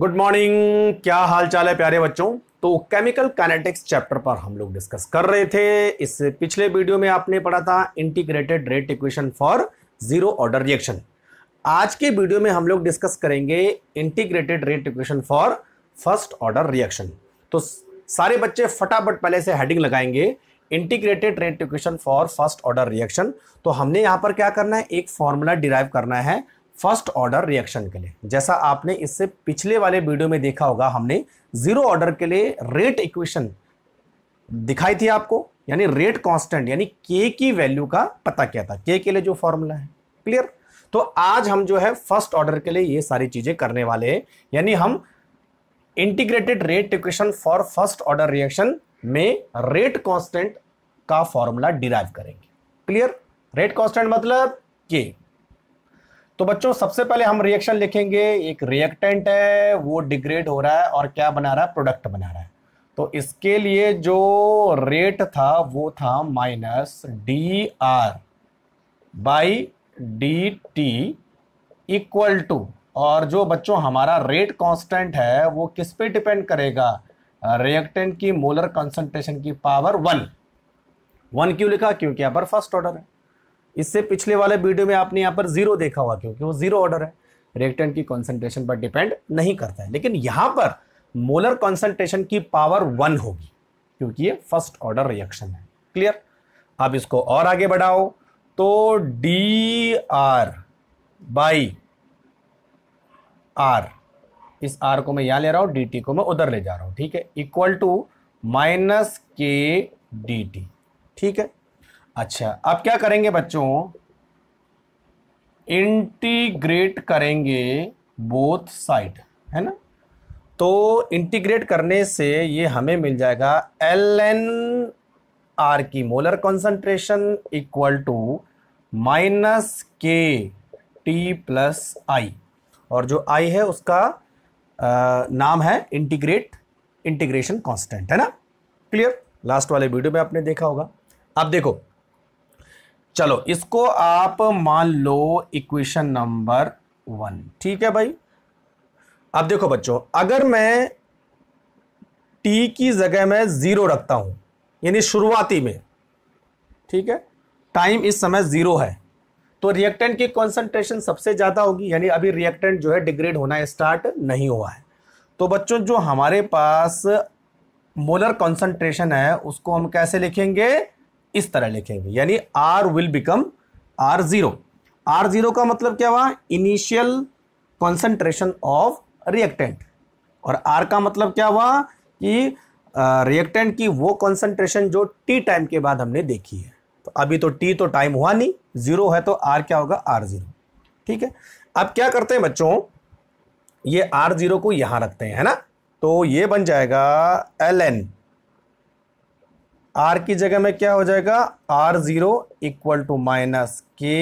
Good morning क्या हाल चाल है प्यारे बच्चों तो केमिकल काइनेटिक्स चैप्टर पर हम लोग डिस्कस कर रहे थे इस पिछले वीडियो में आपने पढ़ा था integrated rate equation for zero order reaction आज के वीडियो में हम लोग डिस्कस करेंगे integrated rate equation for first order reaction तो सारे बच्चे फटाफट पहले से हेडिंग लगाएंगे integrated rate equation for first order reaction तो हमने यहां पर क्या करना है एक फॉर्मूला डिराइव करना है फर्स्ट ऑर्डर रिएक्शन के लिए जैसा आपने इससे पिछले वाले वीडियो में देखा होगा हमने जीरो ऑर्डर के लिए रेट इक्वेशन दिखाई थी आपको यानी रेट कांस्टेंट यानी के की वैल्यू का पता क्या था के के लिए जो फॉर्मूला है क्लियर तो आज हम जो है फर्स्ट ऑर्डर के लिए ये सारी चीजें करने वाले हैं यानी हम integrated rate equation for first order reaction में रेट कॉन्स्टेंट का फॉर्मूला डिराइव करेंगे क्लियर रेट कॉन्स्टेंट मतलब के तो बच्चों सबसे पहले हम रिएक्शन लिखेंगे एक रिएक्टेंट है वो डिग्रेड हो रहा है और क्या बना रहा है प्रोडक्ट बना रहा है तो इसके लिए जो रेट था वो था minus D R by D T equal to और जो बच्चों हमारा रेट कांस्टेंट है वो किस पे डिपेंड करेगा रिएक्टेंट की मोलर कंसंट्रेशन की पावर वन वन क्यों लिखा क्योंकि यहाँ पर फर्स्ट ऑर्डर है इससे पिछले वाले वीडियो में आपने यहाँ पर जीरो देखा हुआ क्योंकि वो जीरो ऑर्डर है रिएक्टेंट की कॉन्सेंट्रेशन पर डिपेंड नहीं करता है लेकिन यहाँ पर मोलर कॉन्सेंट्रेशन की पावर वन होगी क्योंकि ये फर्स्ट ऑर्डर रिएक्शन है क्लियर अब इसको और आगे बढ़ाओ तो डी आर बाई आर इस आर को मैं यहां ले रहा हूं डी टी को मैं उधर ले जा रहा हूं ठीक है equal to minus K D T ठीक है अच्छा अब क्या करेंगे बच्चों इंटीग्रेट करेंगे बोथ साइड है ना तो इंटीग्रेट करने से ये हमें मिल जाएगा एल एन आर की molar concentration equal to minus K T plus I और जो आई है उसका आ, नाम है इंटीग्रेट इंटीग्रेशन कांस्टेंट है ना क्लियर लास्ट वाले वीडियो में आपने देखा होगा अब देखो चलो इसको आप मान लो इक्वेशन नंबर वन ठीक है भाई अब देखो बच्चों अगर मैं टी की जगह में जीरो रखता हूं यानी शुरुआती में ठीक है टाइम इस समय जीरो है तो रिएक्टेंट की कॉन्सेंट्रेशन सबसे ज़्यादा होगी यानी अभी रिएक्टेंट जो है डिग्रेड होना स्टार्ट नहीं हुआ है तो बच्चों जो हमारे पास मोलर कॉन्सेंट्रेशन है उसको हम कैसे लिखेंगे इस तरह लिखेंगे यानी R will become R zero R zero का मतलब क्या हुआ इनिशियल कॉन्सेंट्रेशन ऑफ रिएक्टेंट और आर का मतलब क्या हुआ कि रिएक्टेंट uh, की वो कॉन्सेंट्रेशन जो टी टाइम के बाद हमने देखी है तो अभी तो टी तो टाइम हुआ नहीं जीरो है तो आर क्या होगा आर जीरो ठीक है अब क्या करते हैं बच्चों ये आर जीरो को यहां रखते हैं है ना तो ये बन जाएगा एल एन आर की जगह में क्या हो जाएगा R zero equal to minus K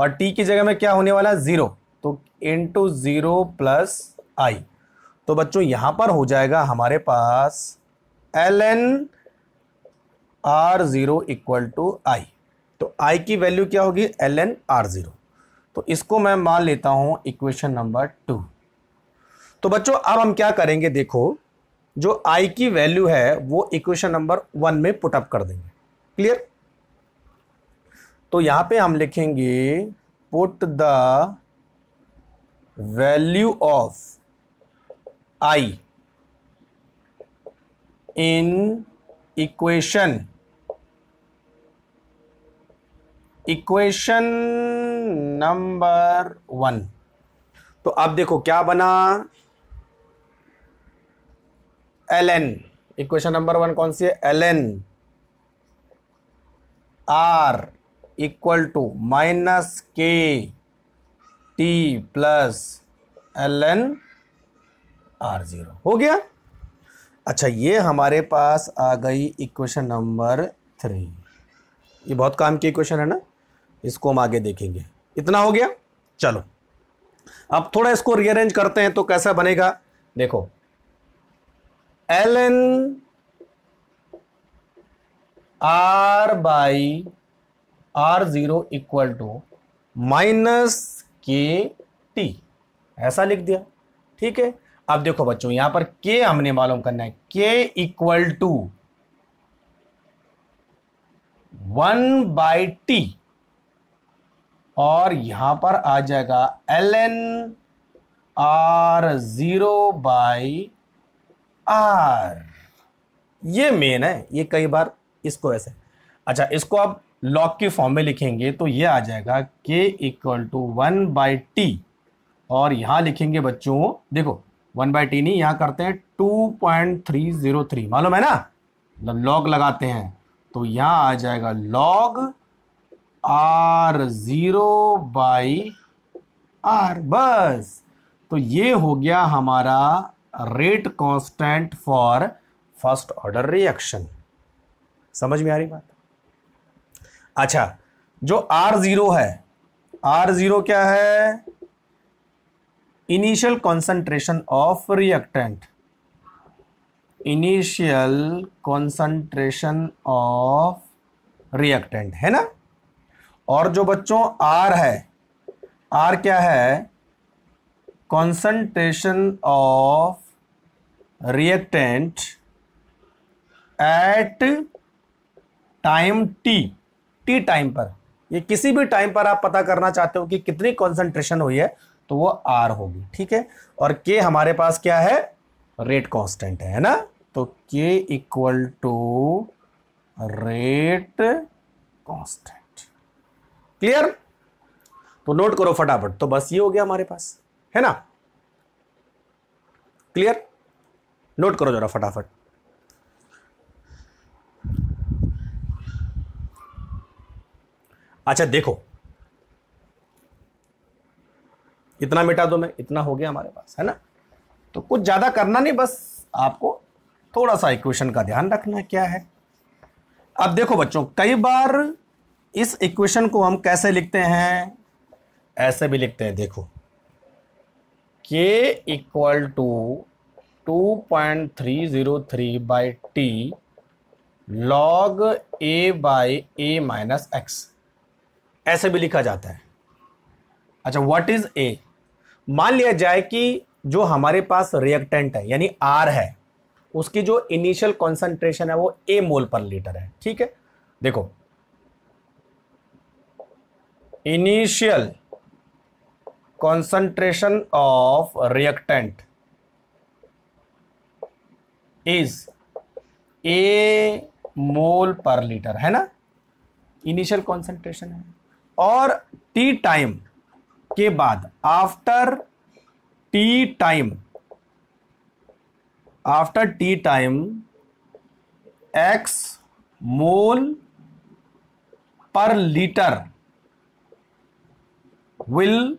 और टी की जगह में क्या होने वाला है जीरो तो into zero plus I तो बच्चों यहां पर हो जाएगा हमारे पास L N R zero equal to I तो आई की वैल्यू क्या होगी एल एन आर जीरो तो इसको मैं मान लेता हूं इक्वेशन नंबर टू तो बच्चों अब हम क्या करेंगे देखो जो आई की वैल्यू है वो इक्वेशन नंबर वन में पुटअप कर देंगे क्लियर तो यहां पे हम लिखेंगे put the value of I in equation equation number one तो अब देखो क्या बना L N equation number one कौन सी है L N R equal to minus K T plus L N R zero हो गया अच्छा ये हमारे पास आ गई इक्वेशन नंबर थ्री ये बहुत काम की इक्वेशन है ना इसको हम आगे देखेंगे इतना हो गया चलो अब थोड़ा इसको रीअरेंज करते हैं तो कैसा बनेगा देखो L N R by R zero equal to minus K T ऐसा लिख दिया ठीक है अब देखो बच्चों यहां पर के हमने मालूम करना है K equal to one by T और यहां पर आ जाएगा L N R zero by R ये मेन है ये कई बार इसको ऐसे अच्छा इसको आप लॉग के फॉर्म में लिखेंगे तो ये आ जाएगा K equal to one by T और यहां लिखेंगे बच्चों देखो वन बाई टी नहीं यहां करते हैं two point three zero three मालूम है ना लॉग मतलब लगाते हैं तो यहां आ जाएगा log R zero by R बस तो ये हो गया हमारा rate constant for first order reaction समझ में आ रही बात अच्छा जो आर जीरो है आर जीरो क्या है initial concentration of reactant initial concentration of reactant है ना और जो बच्चों आर है आर क्या है concentration of reactant at time T T time पर ये किसी भी टाइम पर आप पता करना चाहते हो कि कितनी कॉन्सेंट्रेशन हुई है तो वो आर होगी ठीक है और के हमारे पास क्या है रेट कांस्टेंट है ना तो K equal to rate constant clear तो नोट करो फटाफट तो बस ये हो गया हमारे पास है ना क्लियर नोट करो ज़रा फटाफट अच्छा देखो इतना मिटा दो मैं इतना हो गया हमारे पास है ना तो कुछ ज़्यादा करना नहीं बस आपको थोड़ा सा इक्वेशन का ध्यान रखना क्या है अब देखो बच्चों कई बार इस इक्वेशन को हम कैसे लिखते हैं ऐसे भी लिखते हैं देखो K equal to 2.303 by T log A by A minus X ऐसे भी लिखा जाता है अच्छा व्हाट इज ए मान लिया जाए कि जो हमारे पास रिएक्टेंट है यानी आर है उसकी जो इनिशियल कॉन्सेंट्रेशन है वो ए मोल पर लीटर है ठीक है देखो initial concentration of reactant is A mole पर लीटर है ना इनिशियल कॉन्सेंट्रेशन है और टी टाइम के बाद after T time after T time X mole पर litre will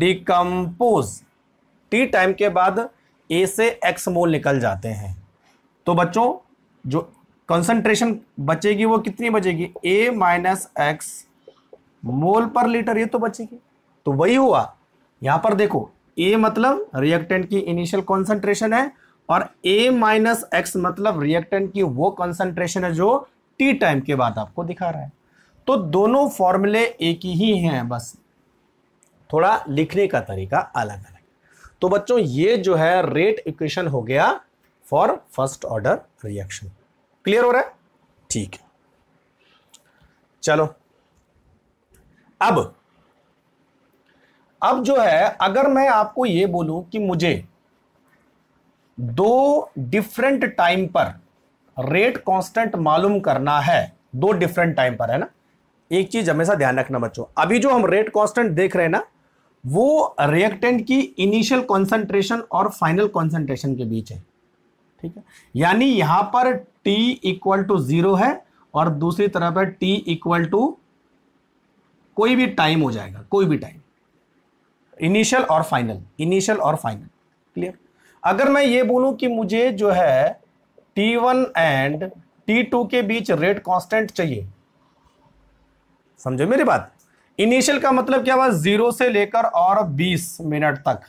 decompose T time के बाद ए से एक्स मोल निकल जाते हैं तो बच्चों जो कंसंट्रेशन बचेगी वो कितनी बचेगी ए माइनस एक्स मोल पर लीटर ये तो बचेगी तो वही हुआ यहां पर देखो ए मतलब रिएक्टेंट की इनिशियल कंसंट्रेशन है और ए माइनस एक्स मतलब रिएक्टेंट की वो कंसंट्रेशन है जो टी टाइम के बाद आपको दिखा रहा है तो दोनों फॉर्मूले एक ही हैं बस थोड़ा लिखने का तरीका अलग अलग तो बच्चों ये जो है रेट इक्वेशन हो गया for first order reaction clear हो रहा है ठीक है चलो अब अब जो है अगर मैं आपको ये बोलूं कि मुझे दो डिफरेंट टाइम पर रेट कांस्टेंट मालूम करना है दो डिफरेंट टाइम पर है ना एक चीज हमेशा ध्यान रखना बच्चों अभी जो हम रेट कांस्टेंट देख रहे हैं ना वो रिएक्टेंट की इनिशियल कॉन्सेंट्रेशन और फाइनल कॉन्सेंट्रेशन के बीच है ठीक है यानी यहां पर T इक्वल टू जीरो है और दूसरी तरफ है T इक्वल टू कोई भी टाइम हो जाएगा कोई भी टाइम इनिशियल और फाइनल इनिशियल और फाइनल क्लियर अगर मैं ये बोलूं कि मुझे जो है T1 एंड टू के बीच रेट कांस्टेंट चाहिए समझो मेरी बात इनिशियल का मतलब क्या हुआ जीरो से लेकर और बीस मिनट तक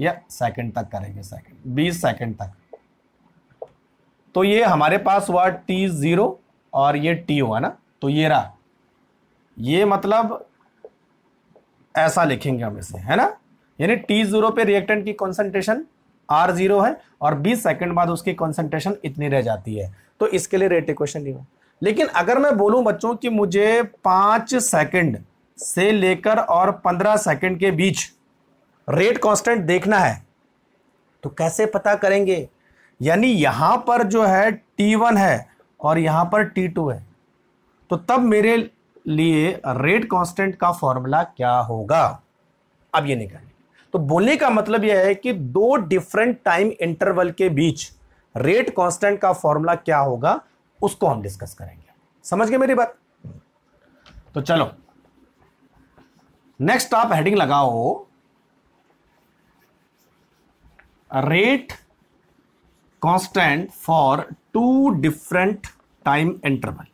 या सेकंड तक करेंगे सेकंड बीस सेकंड तक तो ये हमारे पास हुआ टी जीरो और ये टी हुआ ना तो ये रहा ये मतलब ऐसा लिखेंगे हम इसे है ना यानी टी जीरो पे रिएक्टेंट की कॉन्सेंट्रेशन आर जीरो है और बीस सेकंड बाद उसकी कॉन्सेंट्रेशन इतनी रह जाती है तो इसके लिए रेट इक्वेशन नहीं हुआ लेकिन अगर मैं बोलूं बच्चों कि मुझे पांच सेकंड से लेकर और पंद्रह सेकेंड के बीच रेट कांस्टेंट देखना है तो कैसे पता करेंगे यानी यहां पर जो है टी वन है और यहां पर टी टू है तो तब मेरे लिए रेट कांस्टेंट का फॉर्मूला क्या होगा अब ये निकालें तो बोलने का मतलब यह है कि दो डिफरेंट टाइम इंटरवल के बीच रेट कांस्टेंट का फॉर्मूला क्या होगा उसको हम डिस्कस करेंगे समझ गए मेरी बात तो चलो नेक्स्ट आप हेडिंग लगाओ rate constant for two different time interval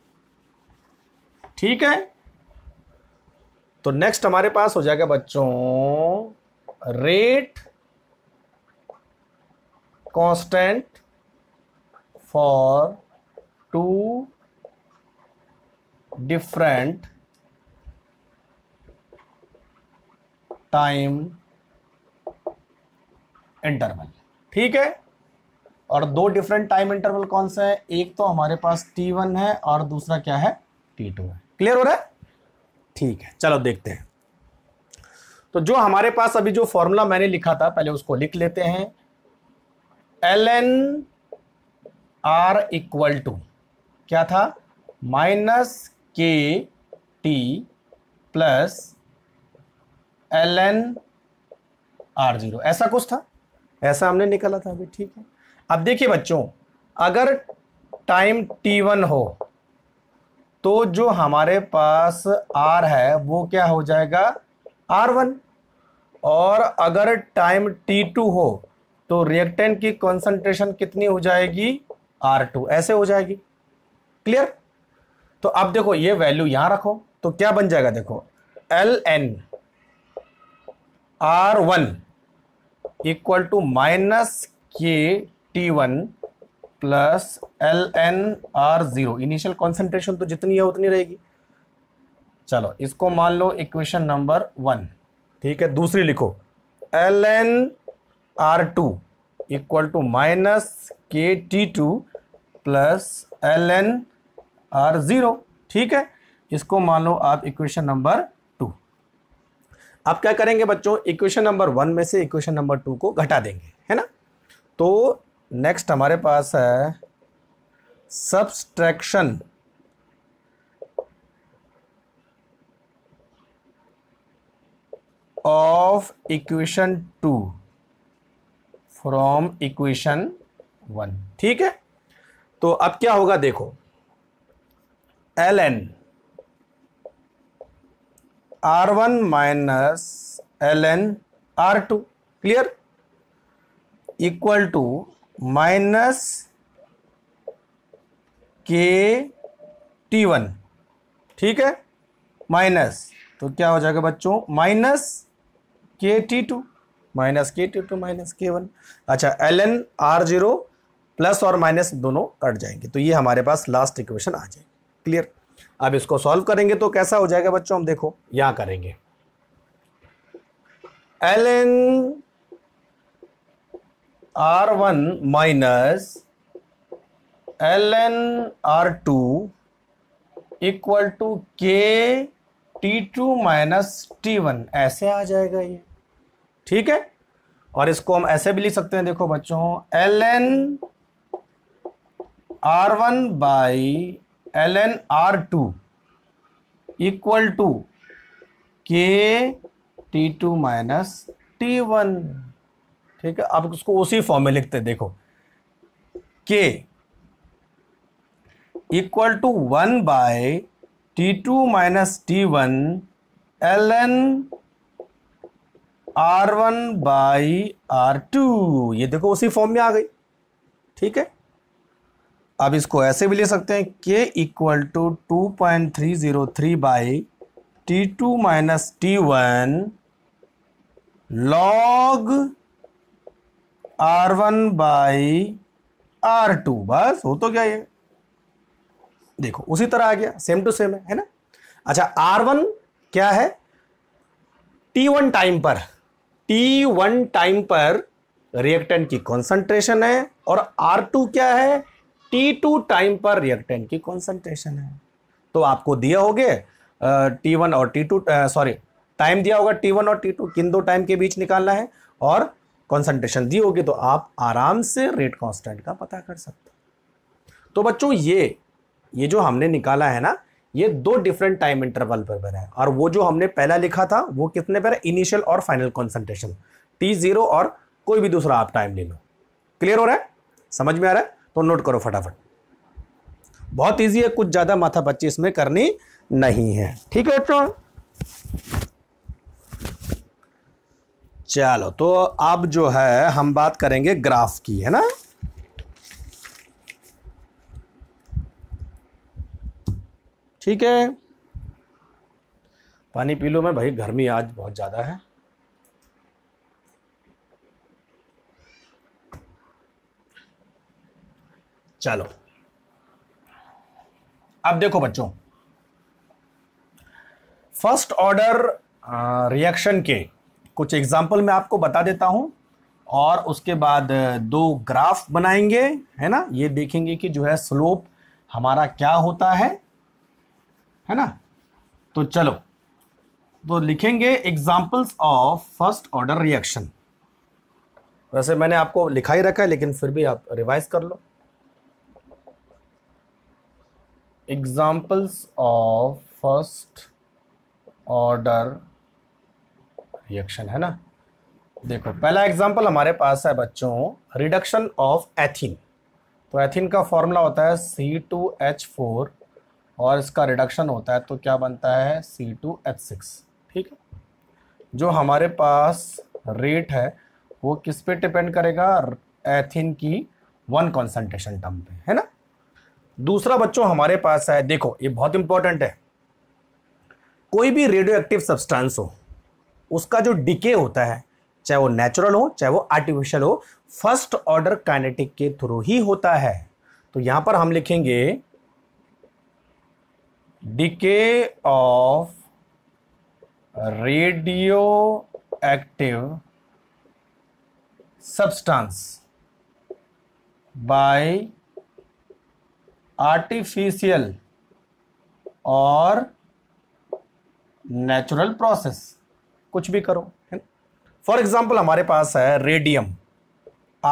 ठीक है तो नेक्स्ट हमारे पास हो जाएगा बच्चों rate constant for two different time interval ठीक है और दो डिफरेंट टाइम इंटरवल कौन सा है एक तो हमारे पास टी वन है और दूसरा क्या है टी टू है क्लियर हो रहा है ठीक है चलो देखते हैं तो जो हमारे पास अभी जो फॉर्मूला मैंने लिखा था पहले उसको लिख लेते हैं L N R equal to क्या था minus K T plus L N R zero ऐसा कुछ था ऐसा हमने निकाला था अभी ठीक है अब देखिए बच्चों अगर टाइम टी वन हो तो जो हमारे पास आर है वो क्या हो जाएगा आर वन और अगर टाइम टी टू हो तो रिएक्टेंट की कॉन्सेंट्रेशन कितनी हो जाएगी आर टू ऐसे हो जाएगी क्लियर तो अब देखो ये वैल्यू यहां रखो तो क्या बन जाएगा देखो L N R one equal to minus K T one plus L N R zero initial concentration तो जितनी है उतनी रहेगी चलो इसको मान लो इक्वेशन नंबर वन ठीक है दूसरी लिखो L N R two equal to minus K T two plus L N R zero ठीक है इसको मान लो आप इक्वेशन नंबर अब क्या करेंगे बच्चों इक्वेशन नंबर वन में से इक्वेशन नंबर टू को घटा देंगे है ना तो नेक्स्ट हमारे पास है subtraction of equation two from equation one ठीक है तो अब क्या होगा देखो L N R one minus L N R two clear equal to minus K T one ठीक है माइनस तो क्या हो जाएगा बच्चों minus K T two minus K T two minus K one अच्छा L N R zero plus और minus दोनों कट जाएंगे तो ये हमारे पास लास्ट इक्वेशन आ जाएगी क्लियर अब इसको सॉल्व करेंगे तो कैसा हो जाएगा बच्चों हम देखो यहां करेंगे L N R one minus L N R two equal to K T two minus T one ऐसे आ जाएगा ये ठीक है और इसको हम ऐसे भी लिख सकते हैं देखो बच्चों L N R one by L N R two equal to K T two minus T one ठीक है आप उसको उसी फॉर्म में लिखते देखो K equal to one by T two minus T one L N R one by R two ये देखो उसी फॉर्म में आ गई ठीक है अब इसको ऐसे भी ले सकते हैं K equal to two point three zero three by T two minus T one log R one by R two बस हो तो क्या ये देखो उसी तरह आ गया सेम टू सेम है है ना अच्छा आर वन क्या है टी वन टाइम पर टी वन टाइम पर रिएक्टेंट की कॉन्सेंट्रेशन है और आर टू क्या है टी टू टाइम पर रिएक्टेंट की कॉन्सेंट्रेशन है तो आपको दिए होंगे टी वन और टी टू सॉरी टाइम दिया होगा टी वन और टी टू किन दो टाइम के बीच निकालना है और कॉन्सेंट्रेशन दी होगी तो आप आराम से रेट कॉन्स्टेंट का पता कर सकते हो तो बच्चों ये ये जो हमने निकाला है ना ये दो डिफरेंट टाइम इंटरवल पर बना है और वो जो हमने पहला लिखा था वो कितने पर इनिशियल और फाइनल कॉन्सेंट्रेशन टी जीरो और कोई भी दूसरा आप टाइम ले लो क्लियर हो रहा है समझ में आ रहा है तो नोट करो फटाफट बहुत ईजी है कुछ ज़्यादा माथा पच्ची इसमें करनी नहीं है ठीक है बच्चों चलो तो अब जो है हम बात करेंगे ग्राफ की है ना ठीक है पानी पी लो मैं भाई गर्मी आज बहुत ज़्यादा है चलो अब देखो बच्चों फर्स्ट ऑर्डर रिएक्शन के कुछ एग्जाम्पल मैं आपको बता देता हूं और उसके बाद दो ग्राफ बनाएंगे है ना ये देखेंगे कि जो है स्लोप हमारा क्या होता है है ना तो चलो तो लिखेंगे examples of first order reaction वैसे मैंने आपको लिखा ही रखा है लेकिन फिर भी आप रिवाइज कर लो examples of first order reaction है ना देखो पहला एग्जाम्पल हमारे पास है बच्चों रिडक्शन ऑफ एथिन तो एथिन का फॉर्मूला होता है सी टू एच फोर और इसका रिडक्शन होता है तो क्या बनता है सी टू एच सिक्स ठीक है जो हमारे पास रेट है वो किस पे डिपेंड करेगा एथिन की वन कॉन्सेंट्रेशन टर्म पे है ना दूसरा बच्चों हमारे पास है देखो ये बहुत इंपॉर्टेंट है कोई भी रेडियो एक्टिव सब्सटेंस हो उसका जो डिके होता है चाहे वो नेचुरल हो चाहे वो आर्टिफिशियल हो फर्स्ट ऑर्डर काइनेटिक के थ्रू ही होता है तो यहां पर हम लिखेंगे decay of radioactive substance by artificial और नेचुरल प्रोसेस कुछ भी करो है फॉर एग्जाम्पल हमारे पास है radium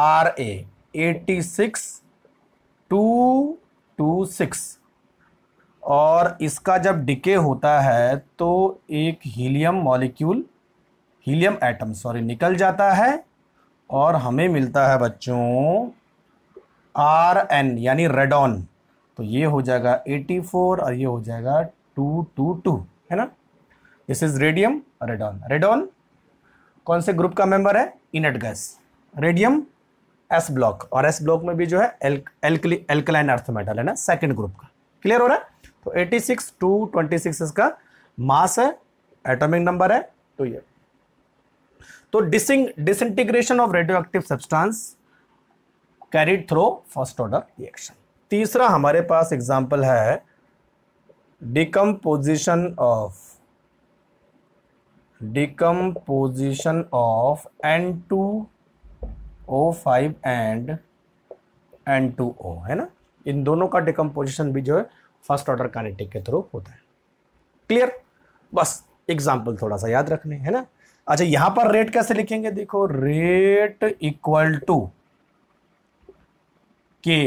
R A eighty six two two six और इसका जब डिके होता है तो एक helium molecule helium atom sorry निकल जाता है और हमें मिलता है बच्चों आर एन यानी रेडॉन तो ये हो जाएगा 84 और ये हो जाएगा 222 है ना this is radium radon radon कौन से ग्रुप का मेंबर है inert gas radium S block और एस ब्लॉक में भी जो है एल्कलाइन अर्थ मेटल है ना सेकेंड ग्रुप का क्लियर हो रहा है तो 86 टू सिक्स इसका मास है एटॉमिक नंबर है तो ये तो डिसिंग disintegration of radioactive substance carried through first order reaction तीसरा हमारे पास एग्जाम्पल है decomposition of decomposition of N two O five and N two O है ना इन दोनों का डिकम्पोजिशन भी जो है फर्स्ट ऑर्डर काइनेटिक के थ्रू होता है क्लियर बस एग्जाम्पल थोड़ा सा याद रखने है ना अच्छा यहां पर रेट कैसे लिखेंगे देखो रेट इक्वल टू के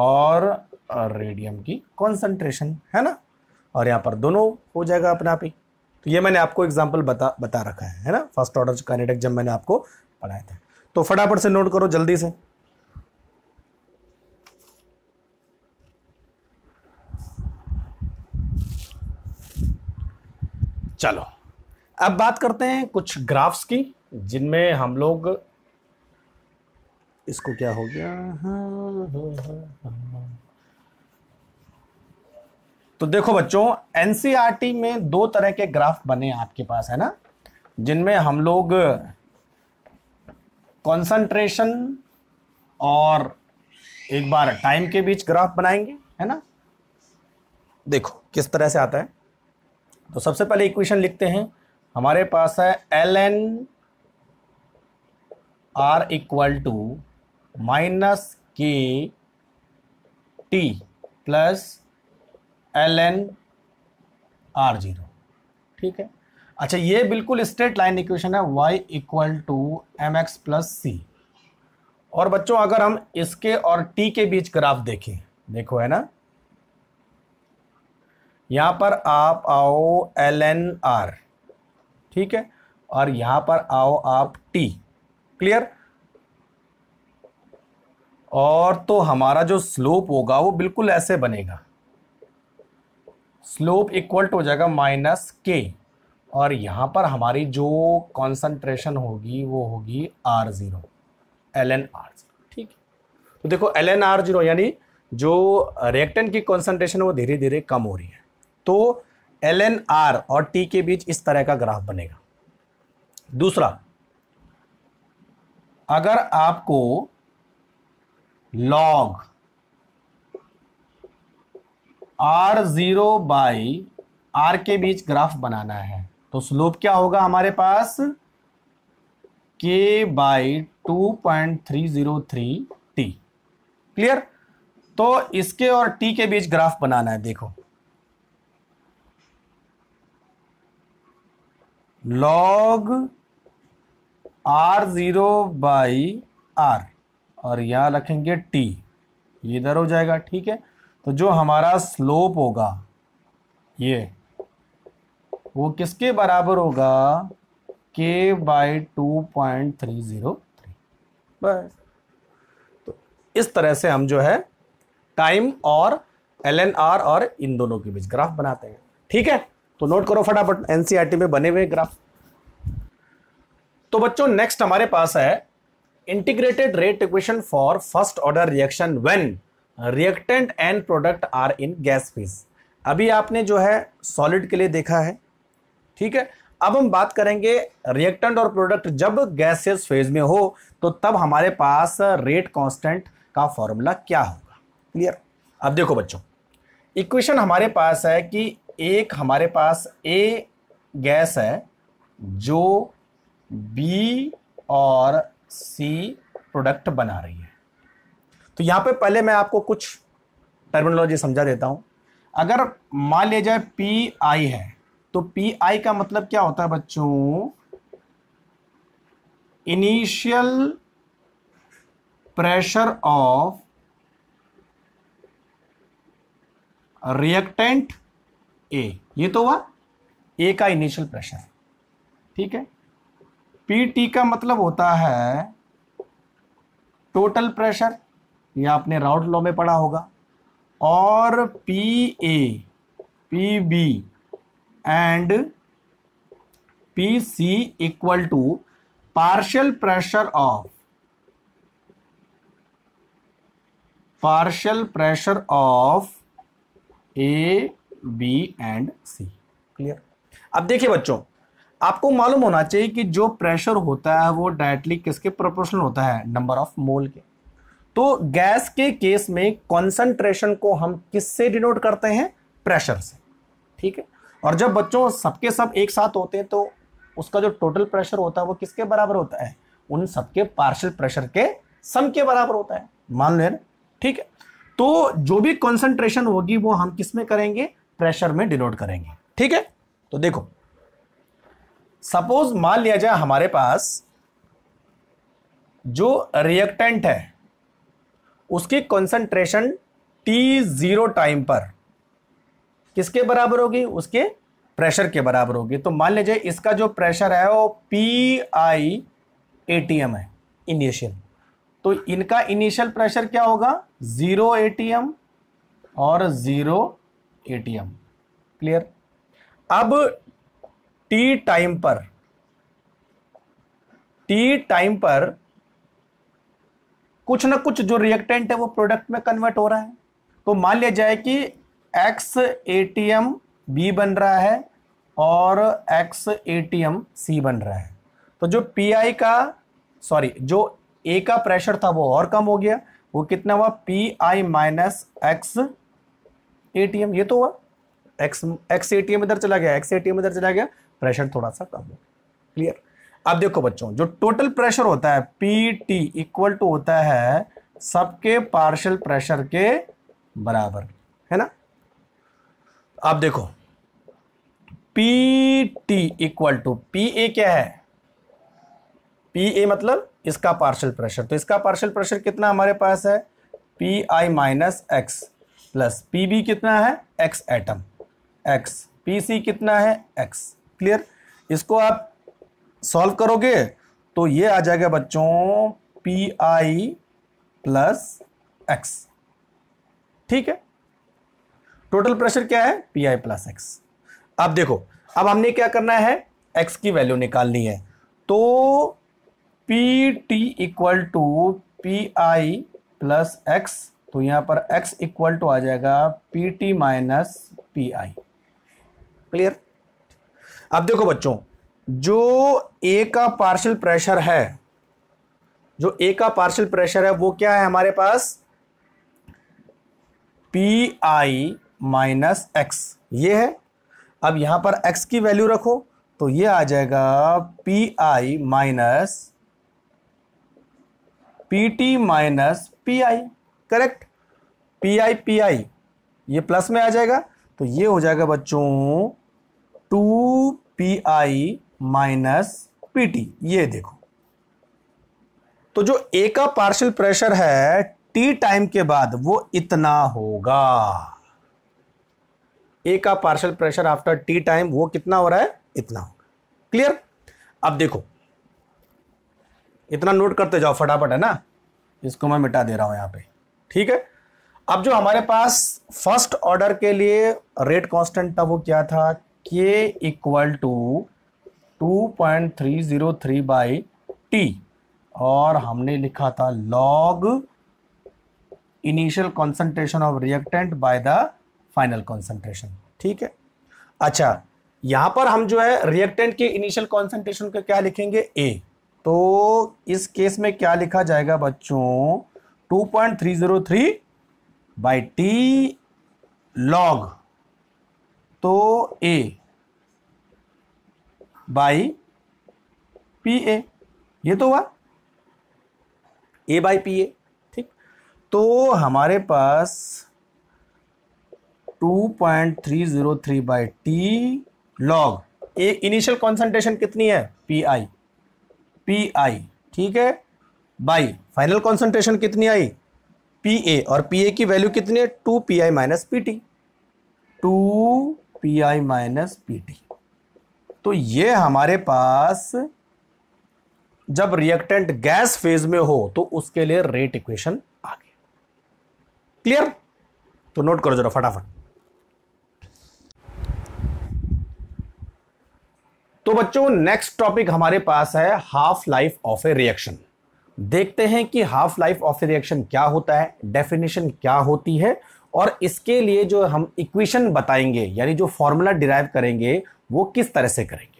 और रेडियम की कॉन्सेंट्रेशन है ना और यहाँ पर दोनों हो जाएगा अपने आप ही तो ये मैंने आपको एग्जाम्पल बता बता रखा है है ना फर्स्ट ऑर्डर काइनेटिक जब मैंने आपको पढ़ाया था तो फटाफट से नोट करो जल्दी से चलो अब बात करते हैं कुछ ग्राफ्स की जिनमें हम लोग इसको क्या हो गया हाँ, हाँ, हाँ, तो देखो बच्चों एनसीईआरटी e में दो तरह के ग्राफ बने आपके पास है ना जिनमें हम लोग कंसंट्रेशन और एक बार टाइम के बीच ग्राफ बनाएंगे है ना देखो किस तरह से आता है तो सबसे पहले इक्वेशन लिखते हैं हमारे पास है L N R equal to minus K T plus L N R zero ठीक है अच्छा ये बिल्कुल स्ट्रेट लाइन इक्वेशन है Y equal to M X plus C और बच्चों अगर हम इसके और टी के बीच ग्राफ देखें देखो है ना यहां पर आप आओ एल एन आर ठीक है और यहां पर आओ आप टी क्लियर और तो हमारा जो स्लोप होगा वो बिल्कुल ऐसे बनेगा स्लोप इक्वल टू हो जाएगा माइनस के और यहाँ पर हमारी जो कॉन्सेंट्रेशन होगी वो होगी R zero L N R zero ठीक तो देखो एल एन आर जीरो यानी जो रिएक्टन की कॉन्सेंट्रेशन वो धीरे धीरे कम हो रही है तो एल एन आर और टी के बीच इस तरह का ग्राफ बनेगा दूसरा अगर आपको log R zero by R के बीच ग्राफ बनाना है तो स्लोप क्या होगा हमारे पास K by two point three zero three T clear तो इसके और टी के बीच ग्राफ बनाना है देखो log R zero by R और यहाँ रखेंगे टी ये इधर हो जाएगा ठीक है तो जो हमारा स्लोप होगा ये वो किसके बराबर होगा K by two point three zero three बस तो इस तरह से हम जो है टाइम और एल एन आर और इन दोनों के बीच ग्राफ बनाते हैं ठीक है तो नोट करो फटाफट एनसीईआरटी e में बने हुए ग्राफ तो बच्चों नेक्स्ट हमारे पास है integrated rate equation for first order reaction when reactant and product are in gas phase अभी आपने जो है सॉलिड के लिए देखा है ठीक है अब हम बात करेंगे रिएक्टेंट और प्रोडक्ट जब गैसेस फेज में हो तो तब हमारे पास रेट कांस्टेंट का फॉर्मूला क्या होगा क्लियर अब देखो बच्चों इक्वेशन हमारे पास है कि एक हमारे पास ए गैस है जो बी और सी प्रोडक्ट बना रही है तो यहां पे पहले मैं आपको कुछ टर्मिनोलॉजी समझा देता हूं अगर मान लिया जाए पी आई है तो पी आई का मतलब क्या होता है बच्चों initial pressure of reactant A ये तो हुआ ए का इनिशियल प्रेशर ठीक है पी टी का मतलब होता है टोटल प्रेशर ये आपने राउट लॉ में पढ़ा होगा और P A P B and P C equal to partial pressure of partial pressure of A B and C clear अब देखिए बच्चों आपको मालूम होना चाहिए कि जो प्रेशर होता है वो डायरेक्टली किसके प्रोपोर्शनल होता है नंबर ऑफ मोल के तो गैस के केस में कॉन्सेंट्रेशन को हम किससे डिनोट करते हैं प्रेशर से ठीक है और जब बच्चों सबके सब एक साथ होते हैं तो उसका जो टोटल प्रेशर होता है वो किसके बराबर होता है उन सबके पार्शियल प्रेशर के सम के बराबर होता है मान लें ठीक है तो जो भी कॉन्सेंट्रेशन होगी वो हम किस में करेंगे प्रेशर में डिनोट करेंगे ठीक है तो देखो सपोज मान लिया जाए हमारे पास जो रिएक्टेंट है उसकी कंसंट्रेशन टी जीरो टाइम पर किसके बराबर होगी उसके प्रेशर के बराबर होगी तो मान लीजिए इसका जो प्रेशर है वो P I A T M है इनिशियल तो इनका इनिशियल प्रेशर क्या होगा जीरो ए टी एम और zero A T M clear अब टी टाइम पर टी टाइम पर कुछ ना कुछ जो रिएक्टेंट है वो प्रोडक्ट में कन्वर्ट हो रहा है तो मान लिया जाए कि X A T M B बन रहा है और X A T M C बन रहा है तो जो पी आई का सॉरी जो ए का प्रेशर था वो और कम हो गया वो कितना हुआ P I minus X A T M ये तो हुआ X X A T M इधर चला गया एक्स ए टी एम इधर चला गया प्रेशर थोड़ा सा कम होगा क्लियर अब देखो बच्चों जो टोटल प्रेशर होता है पी टी इक्वल टू होता है सबके पार्शल प्रेशर के बराबर है ना आप देखो P T equal to P A क्या है पी ए मतलब इसका पार्शल प्रेशर तो इसका पार्शल प्रेशर कितना हमारे पास है P I minus X plus P B कितना है X atom X P C कितना है एक्स क्लियर इसको आप सॉल्व करोगे तो ये आ जाएगा बच्चों पी आई प्लस एक्स ठीक है टोटल प्रेशर क्या है पी आई प्लस एक्स अब देखो अब हमने क्या करना है एक्स की वैल्यू निकालनी है तो P T equal to P I plus X तो यहां पर एक्स इक्वल टू आ जाएगा P T minus P I clear अब देखो बच्चों जो ए का पार्शियल प्रेशर है जो ए का पार्शियल प्रेशर है वो क्या है हमारे पास पी आई माइनस एक्स ये है अब यहां पर एक्स की वैल्यू रखो तो ये आ जाएगा P I minus P T minus P I correct P I P I ये प्लस में आ जाएगा तो ये हो जाएगा बच्चों two P I minus P T ये देखो तो जो ए का पार्शियल प्रेशर है टी टाइम के बाद वो इतना होगा ए का partial pressure after T time वो कितना हो रहा है इतना होगा क्लियर अब देखो इतना नोट करते जाओ फटाफट है ना इसको मैं मिटा दे रहा हूं यहां पे ठीक है अब जो हमारे पास फर्स्ट ऑर्डर के लिए रेट कांस्टेंट था वो क्या था K equal to two point three zero three by T और हमने लिखा था log initial concentration of reactant by the final concentration ठीक है अच्छा यहां पर हम जो है रिएक्टेंट के इनिशियल कॉन्सेंट्रेशन का क्या लिखेंगे ए तो इस केस में क्या लिखा जाएगा बच्चों 2.303 बाई टी लॉग तो ए बाई पी ए ये तो हुआ ए बाई पी ए ठीक तो हमारे पास 2.303 by T log A initial concentration कितनी है पी आई पी आई ठीक है बाई फाइनल कॉन्सेंट्रेशन कितनी आई पी ए और पी ए की वैल्यू कितनी है two P I minus P T two P I minus P T तो ये हमारे पास जब रिएक्टेंट गैस फेज में हो तो उसके लिए रेट इक्वेशन आ गया क्लियर तो नोट करो जरा फटाफट तो बच्चों नेक्स्ट टॉपिक हमारे पास है half life of a reaction देखते हैं कि half life of a reaction क्या होता है डेफिनेशन क्या होती है और इसके लिए जो हम इक्वेशन बताएंगे यानी जो फॉर्मूला डिराइव करेंगे वो किस तरह से करेंगे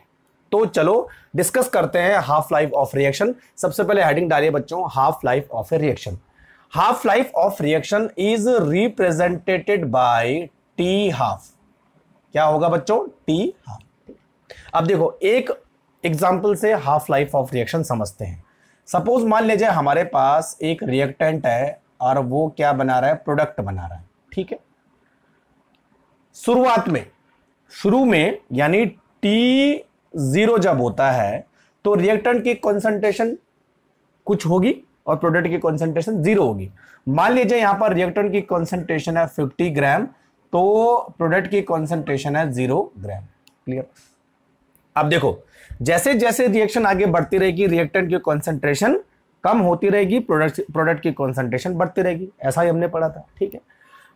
तो चलो डिस्कस करते हैं हाफ लाइफ ऑफ रिएक्शन सबसे पहले हेडिंग डालिए बच्चों half life of a reaction half life of reaction is representated by T half क्या होगा बच्चों टी हाफ अब देखो एक एग्जाम्पल से हाफ लाइफ ऑफ रिएक्शन समझते हैं सपोज मान लीजिए हमारे पास एक रिएक्टेंट है और वो क्या बना रहा है प्रोडक्ट बना रहा है ठीक है शुरुआत में शुरू में यानी टी जीरो जब होता है तो रिएक्टेंट की कॉन्सेंट्रेशन कुछ होगी और प्रोडक्ट की कॉन्सेंट्रेशन जीरो होगी मान लीजिए यहां पर रिएक्टेंट की कॉन्सेंट्रेशन है 50 ग्राम तो प्रोडक्ट की कॉन्सेंट्रेशन है जीरो ग्राम क्लियर अब देखो जैसे जैसे रिएक्शन आगे बढ़ती रहेगी रिएक्टेंट की कॉन्सेंट्रेशन कम होती रहेगी प्रोडक्ट प्रोडक्ट की कॉन्सेंट्रेशन बढ़ती रहेगी ऐसा ही हमने पढ़ा था ठीक है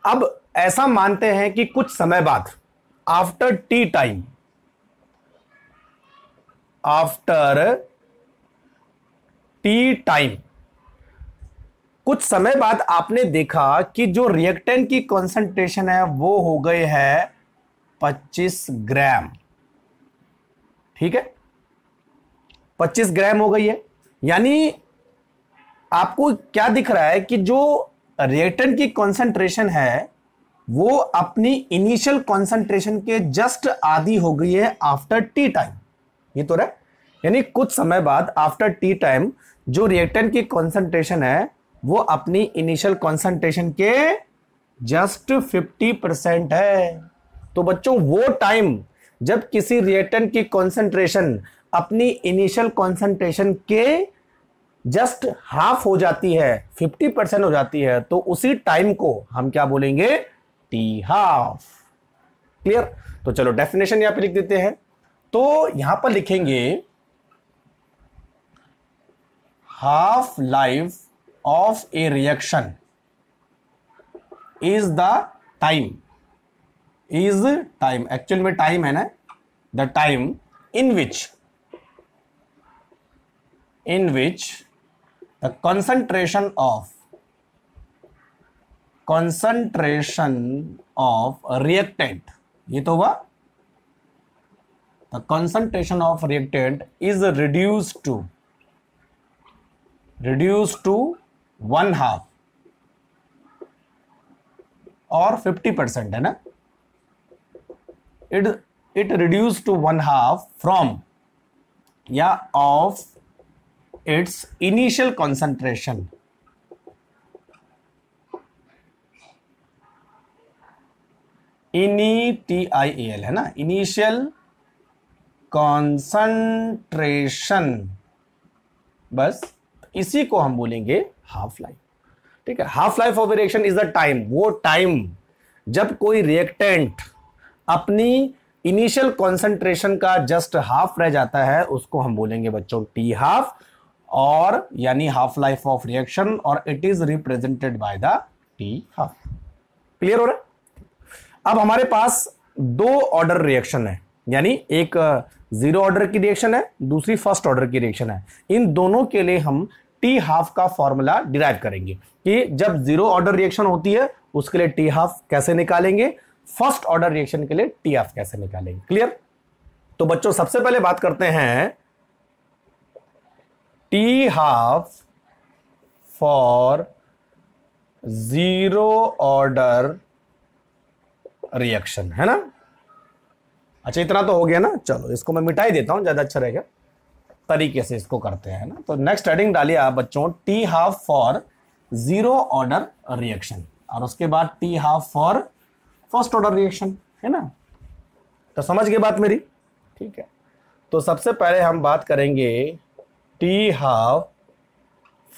अब ऐसा मानते हैं कि कुछ समय बाद after T time after T time कुछ समय बाद आपने देखा कि जो रिएक्टेंट की कंसंट्रेशन है वो हो गए है 25 ग्राम ठीक है 25 ग्राम हो गई है यानी आपको क्या दिख रहा है कि जो रिएक्टेंट की कॉन्सेंट्रेशन है वो अपनी इनिशियल कॉन्सेंट्रेशन के जस्ट आधी हो गई है आफ्टर टी टाइम ये तो रहा यानी कुछ समय बाद आफ्टर टी टाइम जो रिएक्टेंट की कॉन्सेंट्रेशन है वो अपनी इनिशियल कॉन्सेंट्रेशन के जस्ट 50 परसेंट है तो बच्चों वो टाइम जब किसी रिएक्टेंट की कॉन्सेंट्रेशन अपनी इनिशियल कॉन्सेंट्रेशन के जस्ट हाफ हो जाती है फिफ्टी परसेंट हो जाती है तो उसी टाइम को हम क्या बोलेंगे टी हाफ क्लियर तो चलो डेफिनेशन यहां पे लिख देते हैं तो यहां पर लिखेंगे half life of a reaction is the time is time actual में टाइम है ना the time in which in which the concentration of concentration of reactant ये तो हुआ the concentration of reactant is reduced to reduced to one half or 50 percent. है ना It it reduce to one half from या of its initial concentration L है ना initial concentration बस इसी को हम बोलेंगे हाफ लाइफ ठीक है half life of reaction is the time वो टाइम जब कोई रिएक्टेंट अपनी इनिशियल कॉन्सेंट्रेशन का जस्ट हाफ रह जाता है उसको हम बोलेंगे बच्चों टी हाफ और यानी हाफ लाइफ ऑफ रिएक्शन और it is represented by the T half clear हो रहा है अब हमारे पास दो ऑर्डर रिएक्शन है यानी एक जीरो ऑर्डर की रिएक्शन है दूसरी फर्स्ट ऑर्डर की रिएक्शन है इन दोनों के लिए हम टी हाफ का फॉर्मूला डिराइव करेंगे कि जब जीरो ऑर्डर रिएक्शन होती है उसके लिए टी हाफ कैसे निकालेंगे फर्स्ट ऑर्डर रिएक्शन के लिए टी हाफ कैसे निकालेंगे क्लियर तो बच्चों सबसे पहले बात करते हैं T half for zero order reaction है ना अच्छा इतना तो हो गया ना चलो इसको मैं मिटाई देता हूं ज़्यादा अच्छा रहेगा तरीके से इसको करते हैं ना तो नेक्स्ट हेडिंग डालिए आप बच्चों T half for zero order reaction और उसके बाद T half for first order reaction है ना तो समझ गए बात मेरी ठीक है तो सबसे पहले हम बात करेंगे t half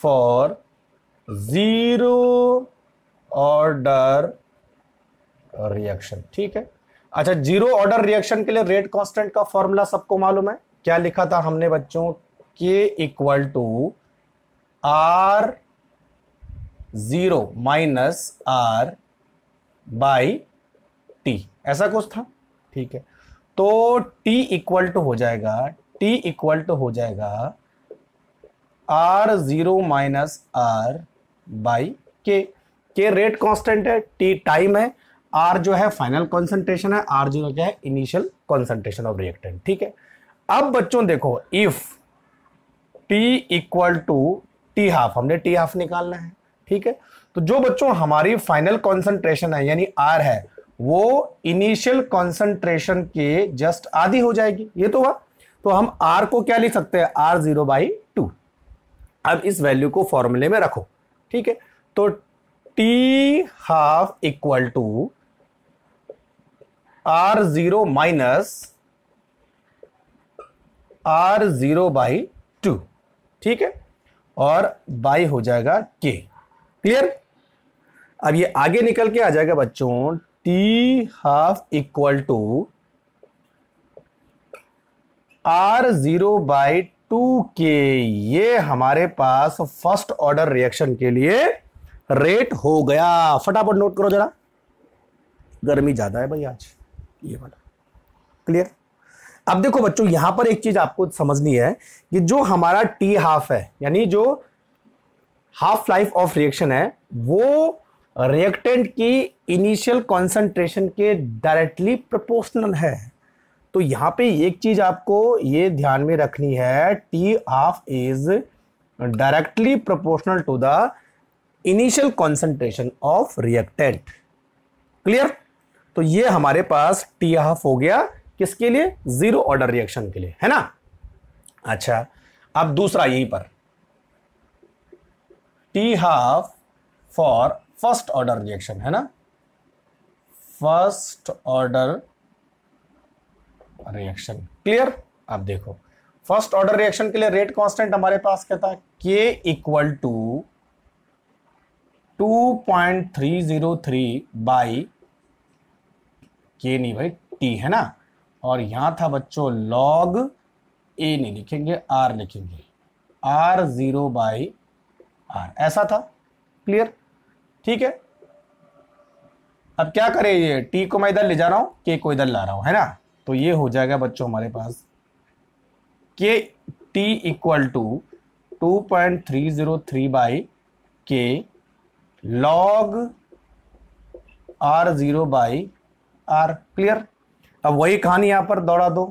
for zero order reaction ठीक है अच्छा जीरो ऑर्डर रिएक्शन के लिए रेट कांस्टेंट का फॉर्मूला सबको मालूम है क्या लिखा था हमने बच्चों K equal to R zero minus R by T ऐसा कुछ था ठीक है तो टी इक्वल टू हो जाएगा टी इक्वल टू हो जाएगा R zero minus R by K K rate constant है टी टाइम है आर जो है फाइनल कॉन्सेंट्रेशन है आर जीरो क्या है इनिशियल कॉन्सेंट्रेशन ऑफ रिएक्टेंट ठीक है अब बच्चों देखो if T equal to T half हमने टी हाफ निकालना है ठीक है तो जो बच्चों हमारी फाइनल कॉन्सेंट्रेशन है यानी आर है वो इनिशियल कॉन्सेंट्रेशन के जस्ट आधी हो जाएगी ये तो हुआ तो हम आर को क्या लिख सकते हैं आर जीरो बाई टू अब इस वैल्यू को फॉर्मूले में रखो ठीक है तो T half equal to R zero minus R zero by two ठीक है और बाई हो जाएगा के क्लियर अब ये आगे निकल के आ जाएगा बच्चों T half equal to R zero by two K ये हमारे पास फर्स्ट ऑर्डर रिएक्शन के लिए रेट हो गया फटाफट नोट करो जरा गर्मी ज्यादा है भाई आज ये वाला क्लियर अब देखो बच्चों यहां पर एक चीज आपको समझनी है कि जो हमारा टी हाफ है यानी जो हाफ लाइफ ऑफ रिएक्शन है वो रिएक्टेंट की इनिशियल कॉन्सेंट्रेशन के डायरेक्टली प्रोपोर्शनल है तो यहाँ पे एक चीज आपको ये ध्यान में रखनी है T of is directly proportional to the initial concentration of reactant clear तो ये हमारे पास टी ऑफ हो गया किसके लिए जीरो ऑर्डर रिएक्शन के लिए है ना अच्छा अब दूसरा यहीं पर T half for first order reaction है ना फर्स्ट ऑर्डर रिएक्शन क्लियर आप देखो फर्स्ट ऑर्डर रिएक्शन के लिए रेट कांस्टेंट हमारे पास क्या था के इक्वल टू 2.303 बाई के नहीं भाई टी है ना और यहां था बच्चों लॉग ए नहीं लिखेंगे आर लिखेंगे आर जीरो बाई आर ऐसा था क्लियर ठीक है अब क्या करें ये टी को मैं इधर ले जा रहा हूं के को इधर ला रहा हूं है ना तो ये हो जाएगा बच्चों हमारे पास K T equal to two point three zero three by K log R zero by R clear अब वही कहानी यहां पर दौड़ा दो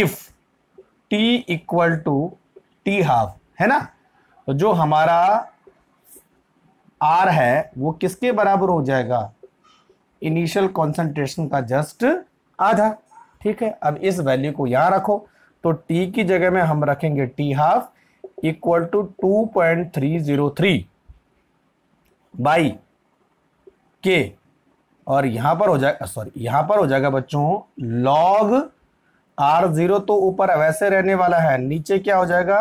if T equal to T half है ना तो जो हमारा आर है वो किसके बराबर हो जाएगा इनिशियल कॉन्सेंट्रेशन का जस्ट आधा ठीक है अब इस वैल्यू को यहां रखो तो टी की जगह में हम रखेंगे T half equal to two point three zero three by K और यहां पर हो जाएगा सॉरी यहां पर हो जाएगा बच्चों लॉग आर जीरो तो ऊपर वैसे रहने वाला है नीचे क्या हो जाएगा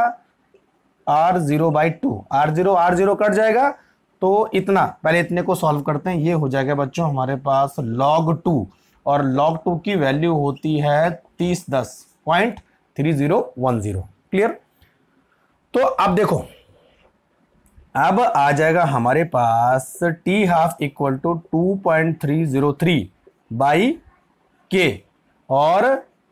R zero by two R zero R zero cut जाएगा तो इतना पहले इतने को सॉल्व करते हैं ये हो जाएगा बच्चों हमारे पास लॉग टू और लॉग टू की वैल्यू होती है तीस दस point three zero one zero clear तो अब देखो अब आ जाएगा हमारे पास T half equal to two point three zero three by K और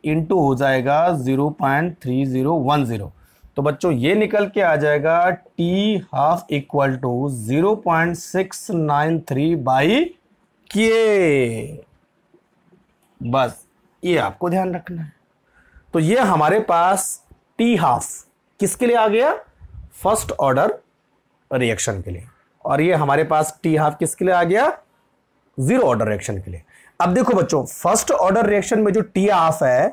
इनटू हो जाएगा zero point three zero one zero तो बच्चों ये निकल के आ जाएगा T half equal to zero point six nine three by K बस ये आपको ध्यान रखना है तो ये हमारे पास टी हाफ किसके लिए आ गया फर्स्ट ऑर्डर रिएक्शन के लिए और ये हमारे पास टी हाफ किसके लिए आ गया जीरो ऑर्डर रिएक्शन के लिए अब देखो बच्चों फर्स्ट ऑर्डर रिएक्शन में जो टी हाफ है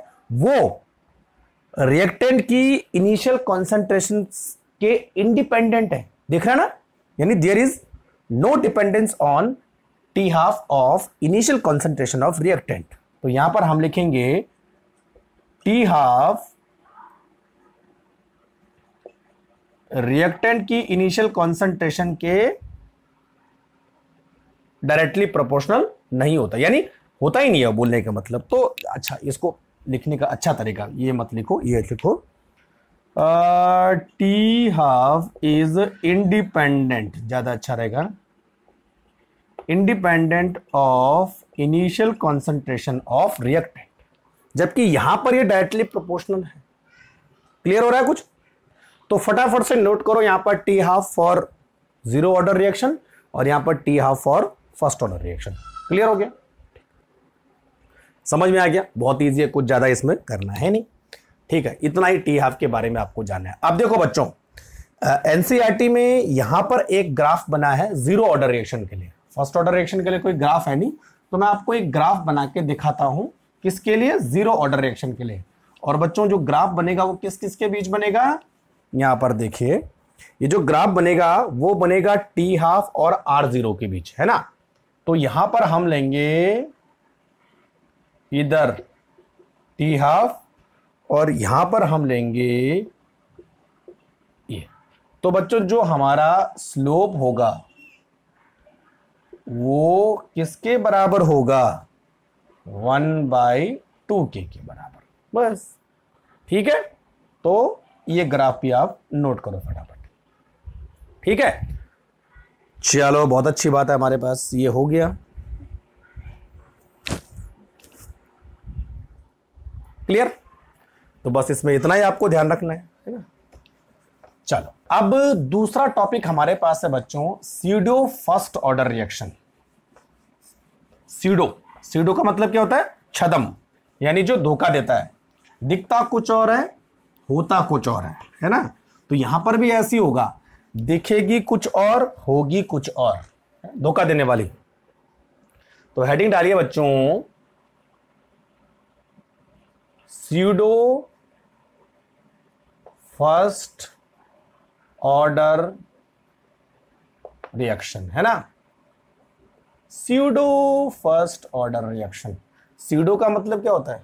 वो रिएक्टेंट की इनिशियल कॉन्सेंट्रेशन के इंडिपेंडेंट है देख रहे ना यानी there is no dependence on T half of initial concentration of reactant तो यहां पर हम लिखेंगे टी हाफ रिएक्टेंट की इनिशियल कॉन्सेंट्रेशन के डायरेक्टली प्रोपोर्शनल नहीं होता यानी होता ही नहीं है बोलने का मतलब तो अच्छा इसको लिखने का अच्छा तरीका ये मत लिखो ये लिखो टी हाफ इज इंडिपेंडेंट ज़्यादा अच्छा रहेगा independent of initial concentration of reactant जबकि यहां पर ये डायरेक्टली प्रोपोर्शनल है क्लियर हो रहा है कुछ तो फटाफट से नोट करो यहां पर T half for zero order reaction और यहां पर T half for first order reaction clear हो गया समझ में आ गया बहुत ईजी है कुछ ज्यादा इसमें करना है नहीं ठीक है इतना ही टी हाफ के बारे में आपको जानना है अब देखो बच्चों एनसीआरटी e में यहां पर एक ग्राफ बना है जीरो ऑर्डर रिएक्शन के लिए फर्स्ट ऑर्डर रिएक्शन के लिए कोई ग्राफ है नहीं तो मैं आपको एक ग्राफ बना के दिखाता हूं किसके लिए जीरो ऑर्डर रिएक्शन के लिए और बच्चों जो ग्राफ बनेगा वो किस किस के बीच बनेगा यहां पर देखिए ये जो ग्राफ बनेगा वो बनेगा टी हाफ और आर जीरो के बीच है ना तो यहां पर हम लेंगे इधर टी हाफ और यहां पर हम लेंगे ये तो बच्चों जो हमारा स्लोप होगा वो किसके बराबर होगा वन बाई टू के के बराबर बस ठीक है तो ये ग्राफ भी आप नोट करो फटाफट ठीक है चलो बहुत अच्छी बात है हमारे पास ये हो गया क्लियर तो बस इसमें इतना ही आपको ध्यान रखना है है ना चलो अब दूसरा टॉपिक हमारे पास है बच्चों pseudo first order reaction pseudo pseudo का मतलब क्या होता है छदम यानी जो धोखा देता है दिखता कुछ और है होता कुछ और है है ना तो यहां पर भी ऐसी होगा दिखेगी कुछ और होगी कुछ और धोखा देने वाली तो हेडिंग डालिए बच्चों सीडो फर्स्ट ऑर्डर रिएक्शन है ना pseudo first order reaction pseudo का मतलब क्या होता है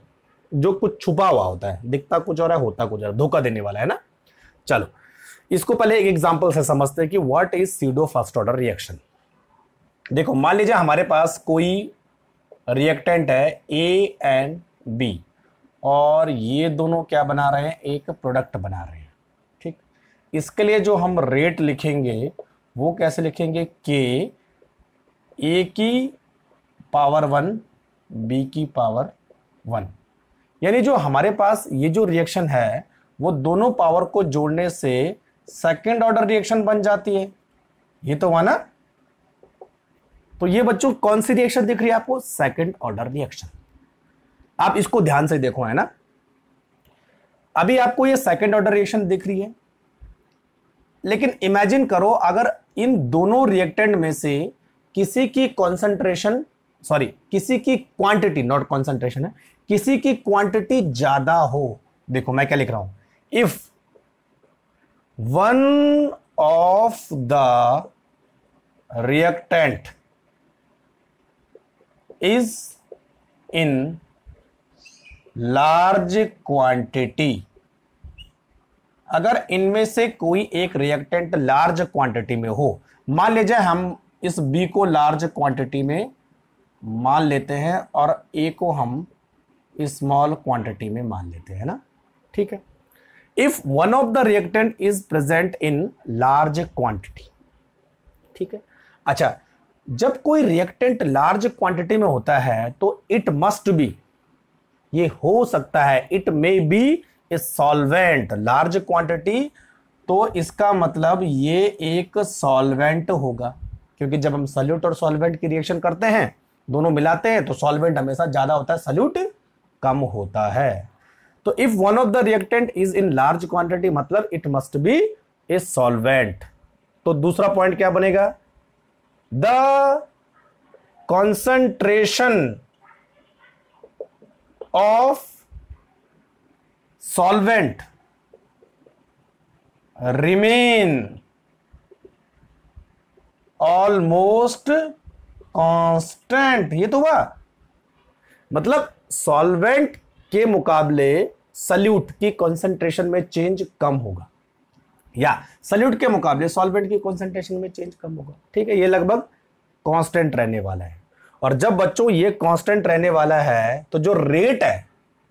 जो कुछ छुपा हुआ होता है दिखता कुछ और है होता कुछ और धोखा देने वाला है ना चलो इसको पहले एक एग्जांपल से समझते हैं कि what is pseudo first order reaction देखो मान लीजिए हमारे पास कोई रिएक्टेंट है ए एंड बी और ये दोनों क्या बना रहे हैं एक प्रोडक्ट बना रहे हैं इसके लिए जो हम रेट लिखेंगे वो कैसे लिखेंगे के ए की पावर वन बी की पावर वन यानी जो हमारे पास ये जो रिएक्शन है वो दोनों पावर को जोड़ने से सेकेंड ऑर्डर रिएक्शन बन जाती है ये तो हुआ ना तो ये बच्चों कौन सी रिएक्शन दिख रही है आपको सेकेंड ऑर्डर रिएक्शन आप इसको ध्यान से देखो है ना अभी आपको ये सेकेंड ऑर्डर रिएक्शन दिख रही है लेकिन इमेजिन करो अगर इन दोनों रिएक्टेंट में से किसी की कॉन्सेंट्रेशन सॉरी किसी की क्वांटिटी नॉट कॉन्सेंट्रेशन है किसी की क्वांटिटी ज्यादा हो देखो मैं क्या लिख रहा हूं if one of the reactant is in large quantity अगर इनमें से कोई एक रिएक्टेंट लार्ज क्वांटिटी में हो मान लीजिए हम इस बी को लार्ज क्वांटिटी में मान लेते हैं और ए को हम स्मॉल क्वांटिटी में मान लेते हैं ना ठीक है if one of the reactant is present in large quantity ठीक है अच्छा जब कोई रिएक्टेंट लार्ज क्वांटिटी में होता है तो इट मस्ट बी ये हो सकता है it may be a solvent large quantity तो इसका मतलब ये एक सॉल्वेंट होगा क्योंकि जब हम सल्यूट और सॉल्वेंट की रिएक्शन करते हैं दोनों मिलाते हैं तो सॉल्वेंट हमेशा ज़्यादा होता है सल्यूट कम होता है तो if one of the reactant is in large quantity मतलब it must be a solvent तो दूसरा पॉइंट क्या बनेगा the concentration of solvent remain almost constant ये तो हुआ मतलब सॉल्वेंट के मुकाबले सल्यूट की कंसंट्रेशन में चेंज कम होगा या सल्यूट के मुकाबले सॉल्वेंट की कंसंट्रेशन में चेंज कम होगा ठीक है ये लगभग कांस्टेंट रहने वाला है और जब बच्चों ये कांस्टेंट रहने वाला है तो जो रेट है